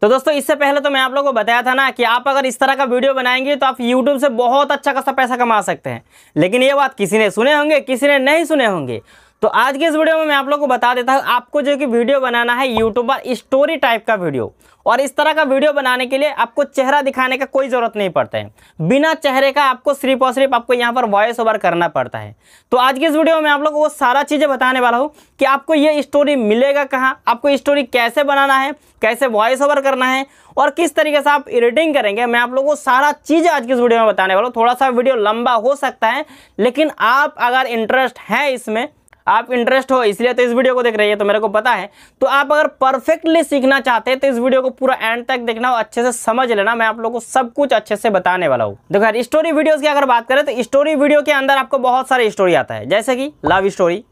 तो दोस्तों इससे पहले तो मैं आप लोगों को बताया था ना कि आप अगर इस तरह का वीडियो बनाएंगे तो आप यूट्यूब से बहुत अच्छा खासा पैसा कमा सकते हैं लेकिन ये बात किसी ने सुने होंगे किसी ने नहीं सुने होंगे तो आज के इस वीडियो में मैं आप लोग को बता देता हूँ आपको जो कि वीडियो बनाना है यूट्यूबर स्टोरी टाइप का वीडियो और इस तरह का वीडियो बनाने के लिए आपको चेहरा दिखाने का कोई ज़रूरत नहीं पड़ता है बिना चेहरे का आपको सिर्फ और सिर्फ आपको यहाँ पर वॉइस ओवर करना पड़ता है तो आज की इस वीडियो में आप लोग को वो सारा चीज़ें बताने वाला हूँ कि आपको ये स्टोरी मिलेगा कहाँ आपको स्टोरी कैसे बनाना है कैसे वॉइस ओवर करना है और किस तरीके से आप एडिटिंग करेंगे मैं आप लोगों को सारा चीज़ आज की इस वीडियो में बताने वाला हूँ थोड़ा सा वीडियो लंबा हो सकता है लेकिन आप अगर इंटरेस्ट है इसमें आप इंटरेस्ट हो इसलिए तो इस वीडियो को देख रही है तो मेरे को पता है तो आप अगर परफेक्टली सीखना चाहते हैं तो इस वीडियो को पूरा एंड तक देखना और अच्छे से समझ लेना मैं आप लोग को सब कुछ अच्छे से बताने वाला हूँ देखो यार स्टोरी वीडियोज़ की अगर बात करें तो स्टोरी वीडियो के अंदर आपको बहुत सारी स्टोरी आता है जैसे कि love story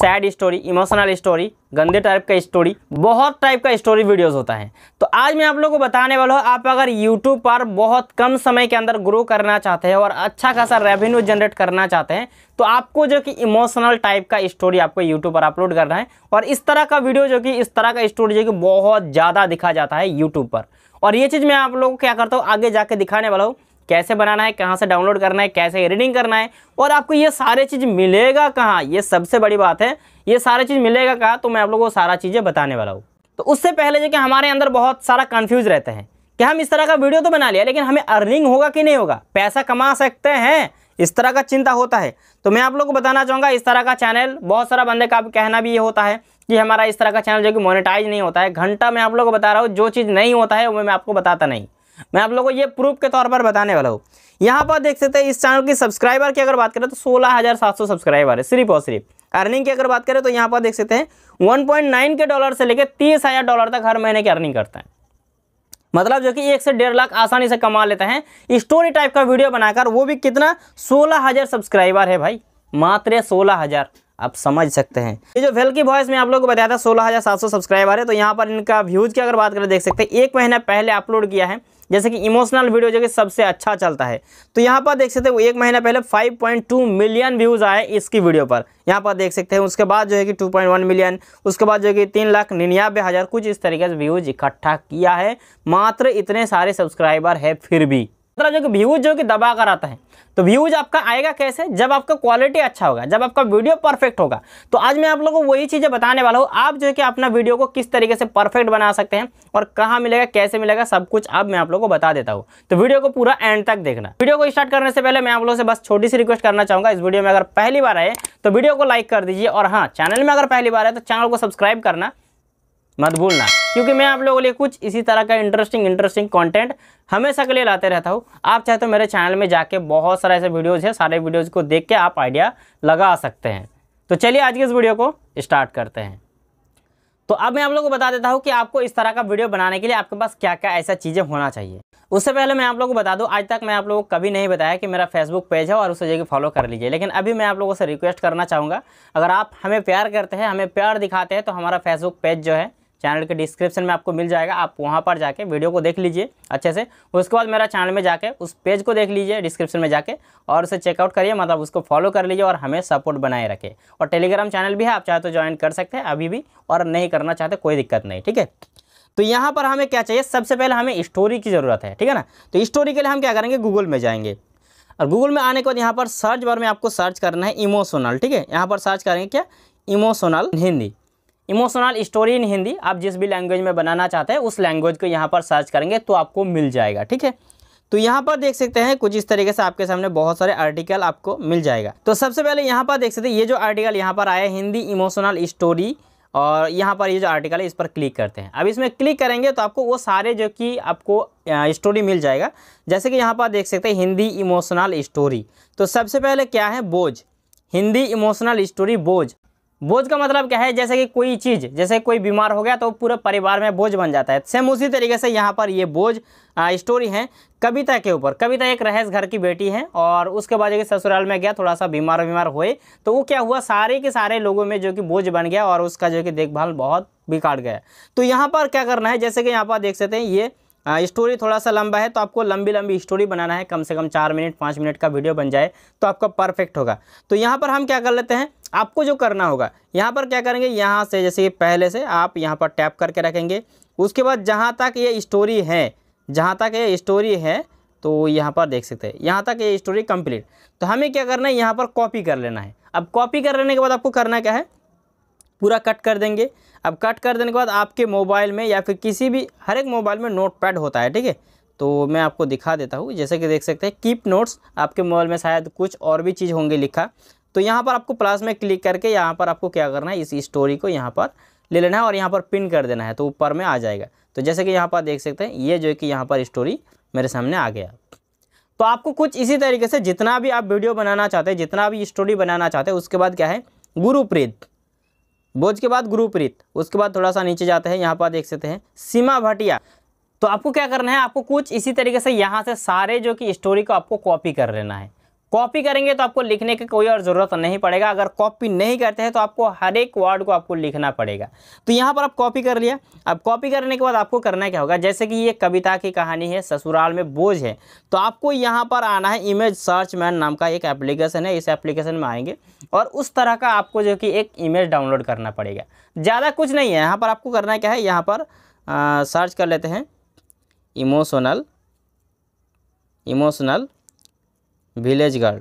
sad story emotional story गंदे टाइप का स्टोरी बहुत टाइप का स्टोरी वीडियोस होता है तो आज मैं आप लोगों को बताने वाला हूँ आप अगर यूट्यूब पर बहुत कम समय के अंदर ग्रो करना चाहते हैं और अच्छा खासा रेवेन्यू जनरेट करना चाहते हैं तो आपको जो कि इमोशनल टाइप का स्टोरी आपको यूट्यूब पर अपलोड करना है और इस तरह का वीडियो जो कि इस तरह का स्टोरी जो कि बहुत ज़्यादा दिखा जाता है यूट्यूब पर और ये चीज़ मैं आप लोग को क्या करता हूँ आगे जाके दिखाने वाला हूँ कैसे बनाना है कहाँ से डाउनलोड करना है कैसे एडिटिंग करना है और आपको ये सारे चीज़ मिलेगा कहाँ ये सबसे बड़ी बात है ये सारे चीज़ मिलेगा कहाँ तो मैं आप लोगों को सारा चीज़ें बताने वाला हूँ तो उससे पहले जो कि हमारे अंदर बहुत सारा कन्फ्यूज़ रहते हैं कि हम इस तरह का वीडियो तो बना लिया लेकिन हमें अर्निंग होगा कि नहीं होगा पैसा कमा सकते हैं इस तरह का चिंता होता है तो मैं आप लोग को बताना चाहूँगा इस तरह का चैनल बहुत सारा बंदे का कहना भी ये होता है कि हमारा इस तरह का चैनल जो कि मोनेटाइज नहीं होता है घंटा मैं आप लोग को बता रहा हूँ जो चीज़ नहीं होता है वो मैं आपको बताता नहीं मैं आप लोगों को ये प्रूफ के तौर पर बताने वाला हूँ यहाँ पर देख सकते हैं इस चैनल की सब्सक्राइबर की अगर बात करें तो सोलह हज़ार सब्सक्राइबर है सिर्फ और सिर्फ अर्निंग की अगर बात करें तो यहाँ पर देख सकते हैं 1.9 के डॉलर से लेकर तीस हज़ार डॉलर तक हर महीने की अर्निंग करता है मतलब जो कि एक से डेढ़ लाख आसानी से कमा लेते हैं स्टोरी टाइप का वीडियो बनाकर वो भी कितना सोलह हज़ार सब्सक्राइबर है भाई मात्र सोलह हज़ार आप समझ सकते हैं ये जो वेल की वॉइस में आप लोगों को बताया था सोलह हज़ार सात सौ सब्सक्राइबर है तो यहाँ पर इनका व्यूज़ की अगर बात करें देख सकते हैं एक महीना पहले अपलोड किया है जैसे कि इमोशनल वीडियो जो कि सबसे अच्छा चलता है तो यहाँ पर देख सकते हैं एक महीना पहले 5.2 मिलियन व्यूज़ आए इसकी वीडियो पर यहाँ पर देख सकते हैं उसके बाद जो है कि 2.1 मिलियन उसके बाद जो है कि तीन लाख निन्यानबे हज़ार कुछ इस तरीके से व्यूज़ इकट्ठा किया है मात्र इतने सारे सब्सक्राइबर है फिर भी दूसरा जो कि व्यूज जो कि दबा कर आता है तो व्यूज आपका आएगा कैसे जब आपका क्वालिटी अच्छा होगा जब आपका वीडियो परफेक्ट होगा तो आज मैं आप लोगों को वही चीज़ें बताने वाला हूँ आप जो है कि अपना वीडियो को किस तरीके से परफेक्ट बना सकते हैं और कहाँ मिलेगा कैसे मिलेगा सब कुछ अब मैं आप लोगों को बता देता हूँ तो वीडियो को पूरा एंड तक देखना वीडियो को स्टार्ट करने से पहले मैं आप लोगों से बस छोटी सी रिक्वेस्ट करना चाहूँगा इस वीडियो में अगर पहली बार आए तो वीडियो को लाइक कर दीजिए और हाँ चैनल में अगर पहली बार आए तो चैनल को सब्सक्राइब करना मत भूलना क्योंकि मैं आप लोगों के लिए कुछ इसी तरह का इंटरेस्टिंग इंटरेस्टिंग कंटेंट हमेशा के लिए लाते रहता हूँ आप चाहे तो मेरे चैनल में जाके बहुत सारे ऐसे वीडियोज़ हैं सारे वीडियोज़ को देख के आप आइडिया लगा सकते हैं तो चलिए आज के इस वीडियो को स्टार्ट करते हैं तो अब मैं आप लोगों को बता देता हूँ कि आपको इस तरह का वीडियो बनाने के लिए आपके पास क्या क्या ऐसा चीज़ें होना चाहिए उससे पहले मैं आप लोगों को बता दूं आज तक मैं आप लोगों को कभी नहीं बताया कि मेरा फेसबुक पेज है और उसे जगह फॉलो कर लीजिए लेकिन अभी मैं आप लोगों से रिक्वेस्ट करना चाहूँगा अगर आप हमें प्यार करते हैं हमें प्यार दिखाते हैं तो हमारा फेसबुक पेज जो है चैनल के डिस्क्रिप्शन में आपको मिल जाएगा आप वहाँ पर जाके वीडियो को देख लीजिए अच्छे से उसके बाद मेरा चैनल में जाके उस पेज को देख लीजिए डिस्क्रिप्शन में जाके और उसे चेकआउट करिए मतलब उसको फॉलो कर लीजिए और हमें सपोर्ट बनाए रखे और टेलीग्राम चैनल भी है आप चाहे तो ज्वाइन कर सकते हैं अभी भी और नहीं करना चाहते कोई दिक्कत नहीं ठीक है तो यहाँ पर हमें क्या चाहिए सबसे पहले हमें स्टोरी की ज़रूरत है ठीक है ना तो स्टोरी के लिए हम क्या करेंगे गूगल में जाएंगे और गूगल में आने के बाद यहाँ पर सर्च बार में आपको सर्च करना है इमोशनल ठीक है यहाँ पर सर्च करेंगे क्या emotional Hindi emotional story in Hindi आप जिस भी लैंग्वेज में बनाना चाहते हैं उस लैंग्वेज को यहाँ पर सर्च करेंगे तो आपको मिल जाएगा ठीक है तो यहाँ पर देख सकते हैं कुछ इस तरीके से आपके सामने बहुत सारे आर्टिकल आपको मिल जाएगा तो सबसे पहले यहाँ पर देख सकते हैं ये जो आर्टिकल यहाँ पर आया हिंदी इमोशनल स्टोरी और यहाँ पर ये जो आर्टिकल है इस पर क्लिक करते हैं अब इसमें क्लिक करेंगे तो आपको वो सारे जो कि आपको स्टोरी मिल जाएगा जैसे कि यहाँ पर देख सकते हैं हिंदी इमोशनल स्टोरी तो सबसे पहले क्या है बोझ हिंदी इमोशनल स्टोरी बोझ बोझ का मतलब क्या है जैसे कि कोई चीज़ जैसे कोई बीमार हो गया तो पूरे परिवार में बोझ बन जाता है सेम उसी तरीके से यहाँ पर ये बोझ स्टोरी है कविता के ऊपर कविता एक रहस्य घर की बेटी है और उसके बाद जो ससुराल में गया थोड़ा सा बीमार बीमार हुए तो वो क्या हुआ सारे के सारे लोगों में जो कि बोझ बन गया और उसका जो कि देखभाल बहुत बिगाड़ गया तो यहाँ पर क्या करना है जैसे कि यहाँ पर देख सकते हैं ये स्टोरी हाँ, थोड़ा सा लंबा है तो आपको लंबी लंबी स्टोरी बनाना है कम से कम चार मिनट पाँच मिनट का वीडियो बन जाए तो आपका परफेक्ट होगा तो यहाँ पर हम क्या कर लेते हैं आपको जो करना होगा यहाँ पर क्या करेंगे यहाँ से जैसे कि पहले से आप यहाँ पर टैप करके रखेंगे उसके बाद जहाँ तक ये स्टोरी है जहाँ तक ये स्टोरी है तो यहाँ पर देख सकते हैं यहाँ तक ये स्टोरी कंप्लीट तो हमें क्या करना है यहाँ पर कॉपी कर लेना है अब कॉपी कर लेने के बाद आपको करना क्या है पूरा कट कर देंगे अब कट कर देने के बाद आपके मोबाइल में या फिर किसी भी हर एक मोबाइल में नोट पैड होता है ठीक है तो मैं आपको दिखा देता हूँ जैसे कि देख सकते हैं कीप नोट्स आपके मोबाइल में शायद कुछ और भी चीज़ होंगे लिखा तो यहाँ पर आपको प्लस में क्लिक करके यहाँ पर आपको क्या करना है इस स्टोरी को यहाँ पर ले लेना है और यहाँ पर पिन कर देना है तो ऊपर में आ जाएगा तो जैसे कि यहाँ पर देख सकते हैं ये जो है कि यहाँ पर स्टोरी मेरे सामने आ गया तो आपको कुछ इसी तरीके से जितना भी आप वीडियो बनाना चाहते हैं जितना भी स्टोरी बनाना चाहते हैं उसके बाद क्या है गुरुप्रीत बोझ के बाद गुरुप्रीत उसके बाद थोड़ा सा नीचे जाते हैं यहाँ पर देख सकते हैं सीमा भाटिया तो आपको क्या करना है आपको कुछ इसी तरीके से यहाँ से सारे जो कि स्टोरी को आपको कॉपी कर लेना है कॉपी करेंगे तो आपको लिखने की कोई और ज़रूरत नहीं पड़ेगा अगर कॉपी नहीं करते हैं तो आपको हर एक वर्ड को आपको लिखना पड़ेगा तो यहाँ पर आप कॉपी कर लिया अब कॉपी करने के बाद आपको करना क्या होगा जैसे कि ये कविता की कहानी है ससुराल में बोझ है तो आपको यहाँ पर आना है इमेज सर्च मैन नाम का एक एप्लीकेशन है इस एप्लीकेशन में आएंगे और उस तरह का आपको जो कि एक इमेज डाउनलोड करना पड़ेगा ज़्यादा कुछ नहीं है यहाँ पर आपको करना क्या है यहाँ पर सर्च कर लेते हैं इमोशनल इमोशनल विलेज गर्ल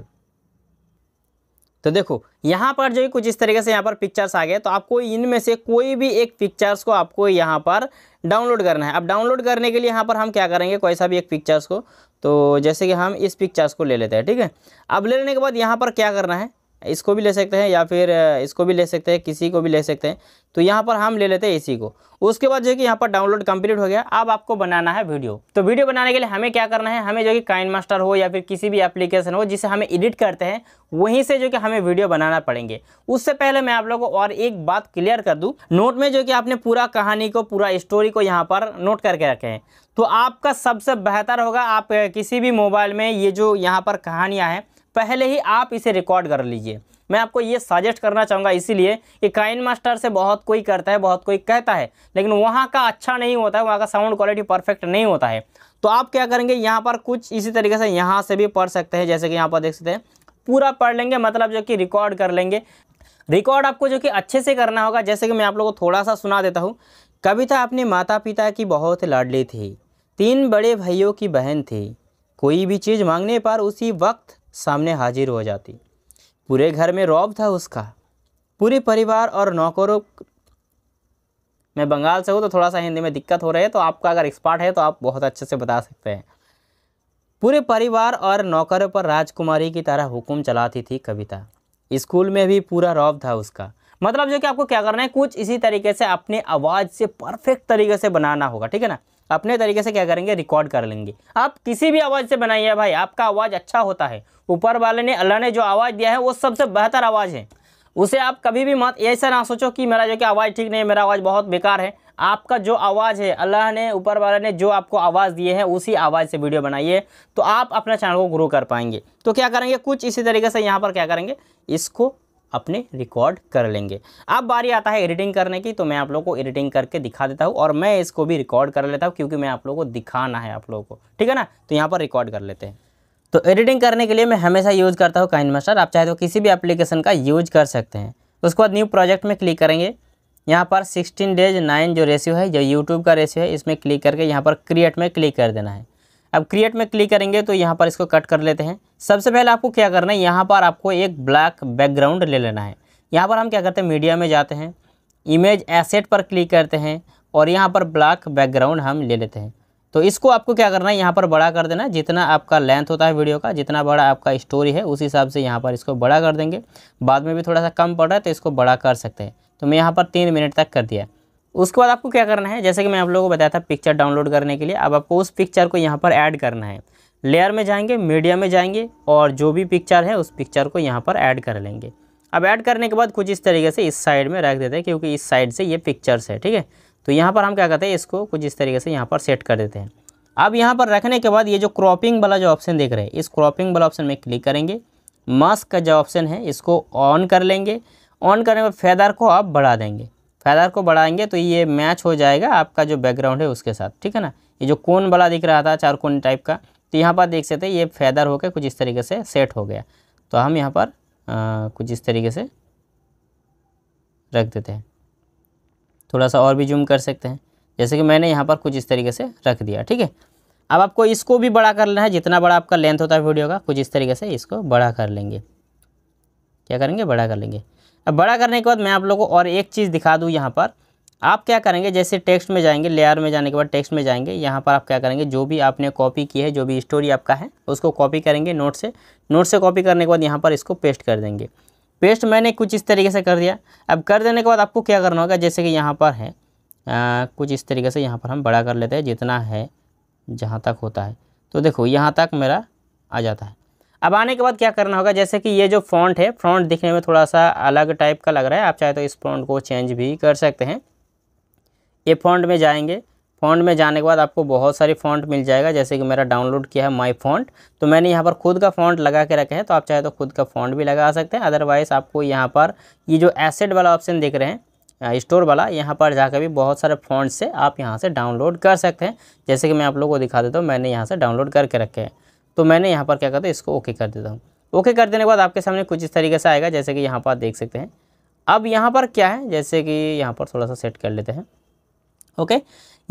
तो देखो यहाँ पर जो है कुछ इस तरीके से यहाँ पर पिक्चर्स आ गए तो आपको इनमें से कोई भी एक पिक्चर्स को आपको यहाँ पर डाउनलोड करना है अब डाउनलोड करने के लिए यहाँ पर हम क्या करेंगे कोई सा भी एक पिक्चर्स को तो जैसे कि हम इस पिक्चर्स को ले लेते हैं ठीक है अब ले लेने के बाद यहाँ पर क्या करना है इसको भी ले सकते हैं या फिर इसको भी ले सकते हैं किसी को भी ले सकते हैं तो यहाँ पर हम ले लेते हैं इसी को उसके बाद जो है कि यहाँ पर डाउनलोड कंप्लीट हो गया अब आपको बनाना है वीडियो तो वीडियो बनाने के लिए हमें क्या करना है हमें जो कि काइन मास्टर हो या फिर किसी भी एप्लीकेशन हो जिसे हमें एडिट करते हैं वहीं से जो कि हमें वीडियो बनाना पड़ेंगे उससे पहले मैं आप लोगों को और एक बात क्लियर कर दूँ नोट में जो कि आपने पूरा कहानी को पूरा स्टोरी को यहाँ पर नोट करके रखे हैं तो आपका सबसे बेहतर होगा आप किसी भी मोबाइल में ये जो यहाँ पर कहानियाँ हैं पहले ही आप इसे रिकॉर्ड कर लीजिए मैं आपको ये सजेस्ट करना चाहूँगा इसीलिए कि काइन मास्टर से बहुत कोई करता है बहुत कोई कहता है लेकिन वहाँ का अच्छा नहीं होता है वहाँ का साउंड क्वालिटी परफेक्ट नहीं होता है तो आप क्या करेंगे यहाँ पर कुछ इसी तरीके से यहाँ से भी पढ़ सकते हैं जैसे कि यहाँ पर देख सकते हैं पूरा पढ़ लेंगे मतलब जो कि रिकॉर्ड कर लेंगे रिकॉर्ड आपको जो कि अच्छे से करना होगा जैसे कि मैं आप लोगों को थोड़ा सा सुना देता हूँ कविता अपने माता पिता की बहुत लाडली थी तीन बड़े भाइयों की बहन थी कोई भी चीज़ मांगने पर उसी वक्त सामने हाजिर हो जाती पूरे घर में रौब था उसका पूरे परिवार और नौकरों मैं बंगाल से हूँ तो थोड़ा सा हिंदी में दिक्कत हो रही है तो आपका अगर एक्सपर्ट है तो आप बहुत अच्छे से बता सकते हैं पूरे परिवार और नौकरों पर राजकुमारी की तरह हुक्म चलाती थी कविता स्कूल में भी पूरा रौब था उसका मतलब जो कि आपको क्या करना है कुछ इसी तरीके से अपने आवाज़ से परफेक्ट तरीके से बनाना होगा ठीक है ना अपने तरीके से क्या करेंगे रिकॉर्ड कर लेंगे आप किसी भी आवाज़ से बनाइए भाई आपका आवाज़ अच्छा होता है ऊपर वाले ने अल्लाह ने जो आवाज़ दिया है वो सबसे बेहतर आवाज़ है उसे आप कभी भी मत ऐसा ना सोचो कि मेरा जो कि आवाज़ ठीक नहीं है मेरा आवाज़ बहुत बेकार है आपका जो आवाज़ है अल्लाह ने ऊपर वाले ने जो आपको आवाज़ दिए है उसी आवाज़ से वीडियो बनाइए तो आप अपना चैनल को ग्रो कर पाएंगे तो क्या करेंगे कुछ इसी तरीके से यहाँ पर क्या करेंगे इसको अपने रिकॉर्ड कर लेंगे अब बारी आता है एडिटिंग करने की तो मैं आप लोग को एडिटिंग करके दिखा देता हूँ और मैं इसको भी रिकॉर्ड कर लेता हूँ क्योंकि मैं आप लोग को दिखाना है आप लोगों को ठीक है ना तो यहाँ पर रिकॉर्ड कर लेते हैं तो एडिटिंग करने के लिए मैं हमेशा यूज़ करता हूँ काइन मास्टर आप चाहे तो किसी भी एप्लीकेशन का यूज कर सकते हैं उसके बाद न्यू प्रोजेक्ट में क्लिक करेंगे यहाँ पर सिक्सटीन डेज नाइन जो रेशियो है जो यूट्यूब का रेशियो है इसमें क्लिक करके यहाँ पर क्रिएट में क्लिक कर देना है अब क्रिएट में क्लिक करेंगे तो यहाँ पर इसको कट कर लेते हैं सबसे पहले आपको क्या करना है यहाँ पर आपको एक ब्लैक बैकग्राउंड ले लेना है यहाँ पर हम क्या करते हैं मीडिया में जाते हैं इमेज एसेट पर क्लिक करते हैं और यहाँ पर ब्लैक बैकग्राउंड हम ले लेते हैं तो इसको आपको क्या करना है यहाँ पर बड़ा कर देना जितना आपका लेंथ होता है वीडियो का जितना बड़ा आपका स्टोरी है उस हिसाब से यहाँ पर इसको बड़ा कर देंगे बाद में भी थोड़ा सा कम पड़ रहा है तो इसको बड़ा कर सकते हैं तो मैं यहाँ पर तीन मिनट तक कर दिया उसके बाद आपको क्या करना है जैसे कि मैं आप लोगों को बताया था पिक्चर डाउनलोड करने के लिए अब आपको उस पिक्चर को यहाँ पर ऐड करना है लेयर में जाएंगे मीडिया में जाएंगे और जो भी पिक्चर है उस पिक्चर को यहाँ पर ऐड कर लेंगे अब ऐड करने के बाद कुछ इस तरीके से इस साइड में रख देते हैं क्योंकि इस साइड से ये पिक्चर्स है ठीक है तो यहाँ पर हम क्या करते हैं इसको कुछ इस तरीके से यहाँ पर सेट कर देते हैं अब यहाँ पर रखने के बाद ये जो क्रॉपिंग वाला जो ऑप्शन देख रहे हैं इस क्रॉपिंग वाला ऑप्शन में क्लिक करेंगे मास्क का जो ऑप्शन है इसको ऑन कर लेंगे ऑन करने पर फैदर को आप बढ़ा देंगे फैदर को बढ़ाएंगे तो ये मैच हो जाएगा आपका जो बैकग्राउंड है उसके साथ ठीक है ना ये जो कोन वाला दिख रहा था चार कोन टाइप का तो यहाँ पर देख सकते हैं ये फैदर होकर कुछ इस तरीके से सेट हो गया तो हम यहाँ पर आ, कुछ इस तरीके से रख देते हैं थोड़ा सा और भी जूम कर सकते हैं जैसे कि मैंने यहाँ पर कुछ इस तरीके से रख दिया ठीक है अब आपको इसको भी बड़ा कर लेना है जितना बड़ा आपका लेंथ होता है वीडियो का कुछ इस तरीके से इसको बड़ा कर लेंगे क्या करेंगे बड़ा कर लेंगे अब बड़ा करने के बाद मैं आप लोगों को और एक चीज़ दिखा दूँ यहाँ पर आप क्या करेंगे जैसे टेक्स्ट में जाएंगे लेयर में जाने के बाद टेक्स्ट में जाएंगे यहाँ पर आप क्या करेंगे जो भी आपने कॉपी की है जो भी स्टोरी आपका है उसको कॉपी करेंगे नोट से नोट से कॉपी करने के बाद यहाँ पर इसको पेस्ट कर देंगे पेस्ट मैंने कुछ इस तरीके से कर दिया अब कर देने के बाद आपको क्या करना होगा जैसे कि यहाँ पर है आ, कुछ इस तरीके से यहाँ पर हम बड़ा कर लेते हैं जितना है जहाँ तक होता है तो देखो यहाँ तक मेरा आ जाता है अब आने के बाद क्या करना होगा जैसे कि ये जो फॉन्ट है फॉन्ट दिखने में थोड़ा सा अलग टाइप का लग रहा है आप चाहे तो इस फ्रॉन्ट को चेंज भी कर सकते हैं ये फॉन्ट में जाएंगे फॉन्ट में जाने के बाद आपको बहुत सारी फॉन्ट मिल जाएगा जैसे कि मेरा डाउनलोड किया है माई फॉन्ट तो मैंने यहाँ पर खुद का फॉन्ट लगा के रखे हैं तो आप चाहे तो खुद का फॉन्ट भी लगा सकते हैं अदरवाइज़ आपको यहाँ पर ये जो एसेट वाला ऑप्शन देख रहे हैं स्टोर वाला यहाँ पर जाकर भी बहुत सारे फॉन्ट से आप यहाँ से डाउनलोड कर सकते हैं जैसे कि मैं आप लोगों को दिखा देता हूँ मैंने यहाँ से डाउनलोड करके रखे हैं तो मैंने यहाँ पर क्या करता है इसको ओके कर देता हूँ ओके कर देने के बाद आपके सामने कुछ इस तरीके से आएगा जैसे कि यहाँ पर आप देख सकते हैं अब यहाँ पर क्या है जैसे कि यहाँ पर थोड़ा सा सेट कर लेते हैं ओके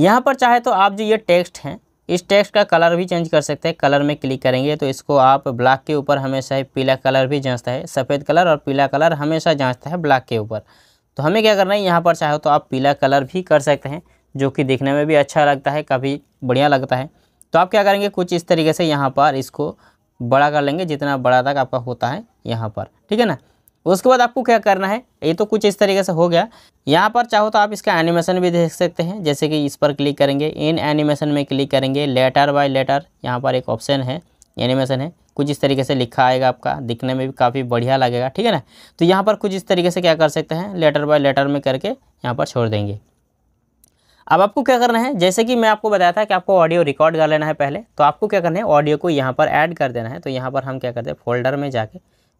यहाँ पर चाहे तो आप जो ये टेक्स्ट हैं इस टेक्स्ट का कलर भी चेंज कर सकते हैं कलर में क्लिक करेंगे तो इसको आप ब्लैक के ऊपर हमेशा ही पीला कलर भी जाँचता है सफ़ेद कलर और पीला कलर हमेशा जाँचता है ब्लैक के ऊपर तो हमें क्या करना है यहाँ पर चाहे तो आप पीला कलर भी कर सकते हैं जो कि देखने में भी अच्छा लगता है काफ़ी बढ़िया लगता है तो आप क्या करेंगे कुछ इस तरीके से यहाँ पर इसको बड़ा कर लेंगे जितना बड़ा तक आपका होता है यहाँ पर ठीक है ना उसके बाद आपको क्या करना है ये तो कुछ इस तरीके से हो गया यहाँ पर चाहो तो आप इसका एनिमेशन भी देख सकते हैं जैसे कि इस पर क्लिक करेंगे इन एनिमेशन में क्लिक करेंगे लेटर बाय लेटर यहाँ पर एक ऑप्शन है एनिमेशन है कुछ इस तरीके से लिखा आएगा आपका दिखने में भी काफ़ी बढ़िया लगेगा ठीक है ना तो यहाँ पर कुछ इस तरीके से क्या कर सकते हैं लेटर बाय लेटर में करके यहाँ पर छोड़ देंगे अब आपको क्या करना है जैसे कि मैं आपको बताया था कि आपको ऑडियो रिकॉर्ड कर लेना है पहले तो आपको क्या करना है ऑडियो को यहाँ पर ऐड कर देना है तो यहाँ पर हम क्या करते हैं फोल्डर में जाके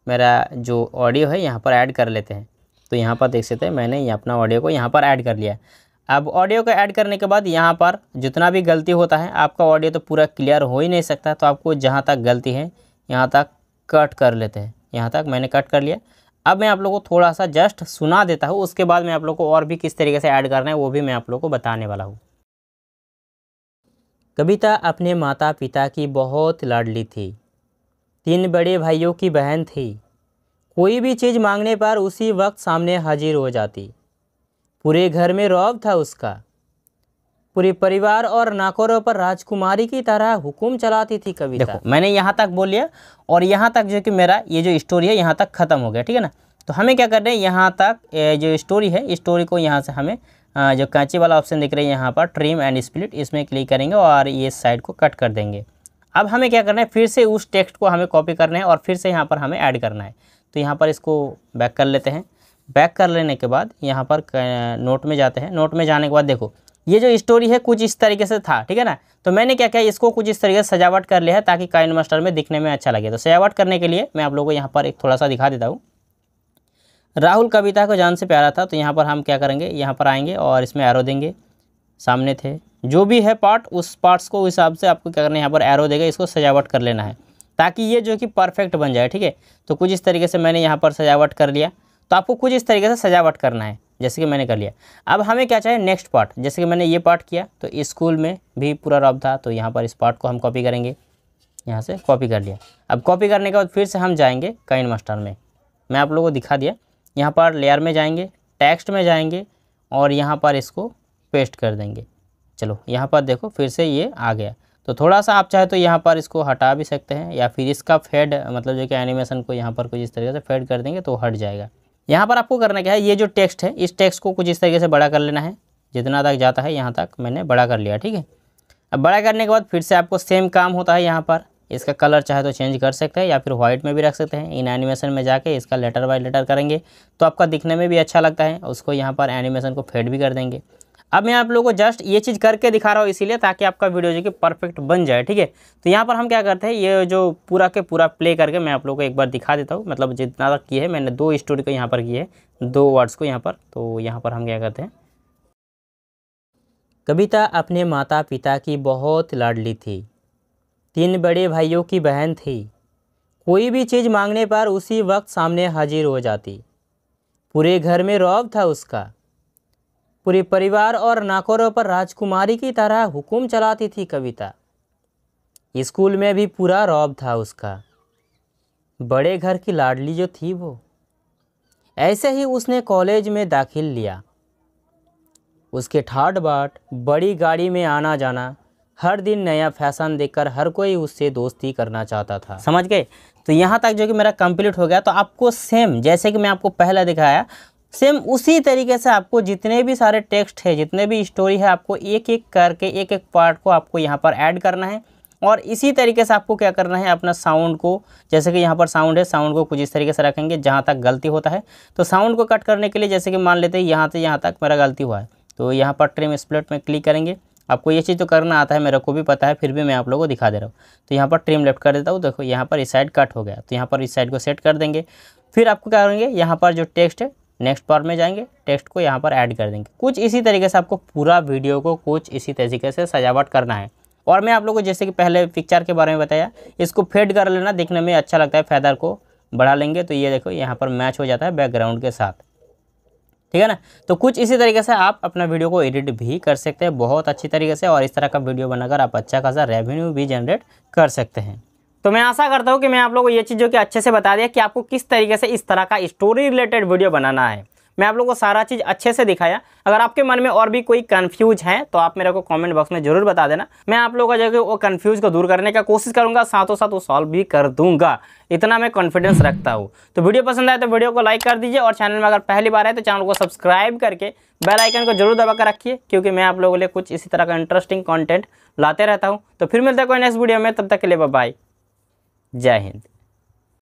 मेरा जो ऑडियो है यहाँ पर ऐड कर लेते हैं तो यहाँ पर देख सकते हैं मैंने अपना ऑडियो को यहाँ पर ऐड कर लिया अब ऑडियो को ऐड करने के बाद यहाँ पर जितना भी गलती होता है आपका ऑडियो तो पूरा क्लियर हो ही नहीं सकता तो आपको जहाँ तक गलती है यहाँ तक कट कर लेते हैं यहाँ तक मैंने कट कर लिया अब मैं आप लोग को थोड़ा सा जस्ट सुना देता हूँ उसके बाद मैं आप लोग को और भी किस तरीके से ऐड करना है वो भी मैं आप लोग को बताने वाला हूँ कविता अपने माता पिता की बहुत लाडली थी तीन बड़े भाइयों की बहन थी कोई भी चीज़ मांगने पर उसी वक्त सामने हाजिर हो जाती पूरे घर में रौब था उसका पूरे परिवार और नाकोरों पर राजकुमारी की तरह हुकुम चलाती थी कभी देखो मैंने यहाँ तक बोल लिया और यहाँ तक जो कि मेरा ये जो स्टोरी है यहाँ तक ख़त्म हो गया ठीक है ना तो हमें क्या करना है यहाँ तक जो स्टोरी है स्टोरी को यहाँ से हमें जो कांची वाला ऑप्शन दिख रहा है यहाँ पर ट्रिम एंड स्प्लिट इसमें क्लिक करेंगे और ये साइड को कट कर देंगे अब हमें क्या करना है फिर से उस टेक्स्ट को हमें कॉपी करना है और फिर से यहाँ पर हमें ऐड करना है तो यहाँ पर इसको बैक कर लेते हैं बैक कर लेने के बाद यहाँ पर नोट में जाते हैं नोट में जाने के बाद देखो ये जो स्टोरी है कुछ इस तरीके से था ठीक है ना तो मैंने क्या किया इसको कुछ इस तरीके से सजावट कर लिया है ताकि काइन मास्टर में दिखने में अच्छा लगे तो सजावट करने के लिए मैं आप लोगों को यहाँ पर एक थोड़ा सा दिखा देता हूँ राहुल कविता को जान से प्यारा था तो यहाँ पर हम क्या करेंगे यहाँ पर आएंगे और इसमें एरो देंगे सामने थे जो भी है पार्ट उस पार्ट्स को उस हिसाब से आपको क्या करना है यहाँ पर एरो देगा इसको सजावट कर लेना है ताकि ये जो कि परफेक्ट बन जाए ठीक है तो कुछ इस तरीके से मैंने यहाँ पर सजावट कर लिया तो आपको कुछ इस तरीके से सजावट करना है जैसे कि मैंने कर लिया अब हमें क्या चाहिए नेक्स्ट पार्ट जैसे कि मैंने ये पार्ट किया तो स्कूल में भी पूरा रॉब था तो यहाँ पर इस पार्ट को हम कॉपी करेंगे यहाँ से कॉपी कर लिया अब कॉपी करने के बाद फिर से हम जाएंगे कैन मास्टर में मैं आप लोगों को दिखा दिया यहाँ पर लेयर में जाएंगे टेक्स्ट में जाएंगे और यहाँ पर इसको पेस्ट कर देंगे चलो यहाँ पर देखो फिर से ये आ गया तो थोड़ा सा आप चाहे तो यहाँ पर इसको हटा भी सकते हैं या फिर इसका फेड मतलब जो कि एनिमेशन को यहाँ पर कुछ इस तरीके से फेड कर देंगे तो हट जाएगा यहाँ पर आपको करना क्या है ये जो टेक्स्ट है इस टेक्स्ट को कुछ इस तरीके से बड़ा कर लेना है जितना तक जाता है यहाँ तक मैंने बड़ा कर लिया ठीक है अब बड़ा करने के बाद फिर से आपको सेम काम होता है यहाँ पर इसका कलर चाहे तो चेंज कर सकते हैं या फिर व्हाइट में भी रख सकते हैं इन एनिमेशन में जाके इसका लेटर बाय लेटर करेंगे तो आपका दिखने में भी अच्छा लगता है उसको यहाँ पर एनिमेशन को फेड भी कर देंगे अब मैं आप लोगों को जस्ट ये चीज़ करके दिखा रहा हूँ इसीलिए ताकि आपका वीडियो जो कि परफेक्ट बन जाए ठीक है तो यहाँ पर हम क्या करते हैं ये जो पूरा के पूरा प्ले करके मैं आप लोगों को एक बार दिखा देता हूँ मतलब जितना तक किए है मैंने दो स्टोरी को यहाँ पर किए दो वर्ड्स को यहाँ पर तो यहाँ पर हम क्या करते हैं कविता अपने माता पिता की बहुत लाडली थी तीन बड़े भाइयों की बहन थी कोई भी चीज़ मांगने पर उसी वक्त सामने हाजिर हो जाती पूरे घर में रौब था उसका पूरे परिवार और नाकोरों पर राजकुमारी की तरह हुकुम चलाती थी कविता स्कूल में भी पूरा रौब था उसका बड़े घर की लाडली जो थी वो ऐसे ही उसने कॉलेज में दाखिल लिया उसके ठाट बाट बड़ी गाड़ी में आना जाना हर दिन नया फैशन देखकर हर कोई उससे दोस्ती करना चाहता था समझ गए तो यहाँ तक जो कि मेरा कंप्लीट हो गया तो आपको सेम जैसे कि मैं आपको पहला दिखाया सेम उसी तरीके से आपको जितने भी सारे टेक्स्ट है जितने भी स्टोरी है आपको एक एक करके एक एक पार्ट को आपको यहाँ पर ऐड करना है और इसी तरीके से आपको क्या करना है अपना साउंड को जैसे कि यहाँ पर साउंड है साउंड को कुछ इस तरीके से रखेंगे जहाँ तक गलती होता है तो साउंड को कट करने के लिए जैसे कि मान लेते हैं यहाँ से यहाँ तक मेरा गलती हुआ है तो यहाँ पर ट्रिम स्प्लिट में क्लिक करेंगे आपको ये चीज़ तो करना आता है मेरे को भी पता है फिर भी मैं आप लोगों को दिखा दे रहा हूँ तो यहाँ पर ट्रिम लेफ्ट कर देता हूँ देखो यहाँ पर इस साइड कट हो गया तो यहाँ पर इस साइड को सेट कर देंगे फिर आपको क्या करेंगे यहाँ पर जो टेक्स्ट है नेक्स्ट पार्ट में जाएंगे टेक्स्ट को यहाँ पर ऐड कर देंगे कुछ इसी तरीके से आपको पूरा वीडियो को कुछ इसी तरीके से सजावट करना है और मैं आप लोगों को जैसे कि पहले पिक्चर के बारे में बताया इसको फेड कर लेना दिखने में अच्छा लगता है फैदर को बढ़ा लेंगे तो ये देखो यहाँ पर मैच हो जाता है बैकग्राउंड के साथ ठीक है ना तो कुछ इसी तरीके से आप अपना वीडियो को एडिट भी कर सकते हैं बहुत अच्छी तरीके से और इस तरह का वीडियो बनाकर आप अच्छा खासा रेवेन्यू भी जनरेट कर सकते हैं तो मैं आशा करता हूँ कि मैं आप लोगों को ये चीज़ों के अच्छे से बता दिया कि आपको किस तरीके से इस तरह का स्टोरी रिलेटेड वीडियो बनाना है मैं आप लोगों को सारा चीज़ अच्छे से दिखाया अगर आपके मन में और भी कोई कन्फ्यूज है तो आप मेरे को कमेंट बॉक्स में जरूर बता देना मैं आप लोगों का जो कि वो कन्फ्यूज को दूर करने का कोशिश करूंगा साथों साथ वो सॉल्व भी कर दूंगा इतना मैं कॉन्फिडेंस रखता हूँ तो वीडियो पसंद आए तो वीडियो को लाइक कर दीजिए और चैनल में अगर पहली बार है तो चैनल को सब्सक्राइब करके बेल आइकन को जरूर दबा कर रखिए क्योंकि मैं आप लोगों के लिए कुछ इसी तरह का इंटरेस्टिंग कॉन्टेंट लाते रहता हूँ तो फिर मिलता है कोई नेक्स्ट वीडियो में तब तक के लिए बाय जय हिंद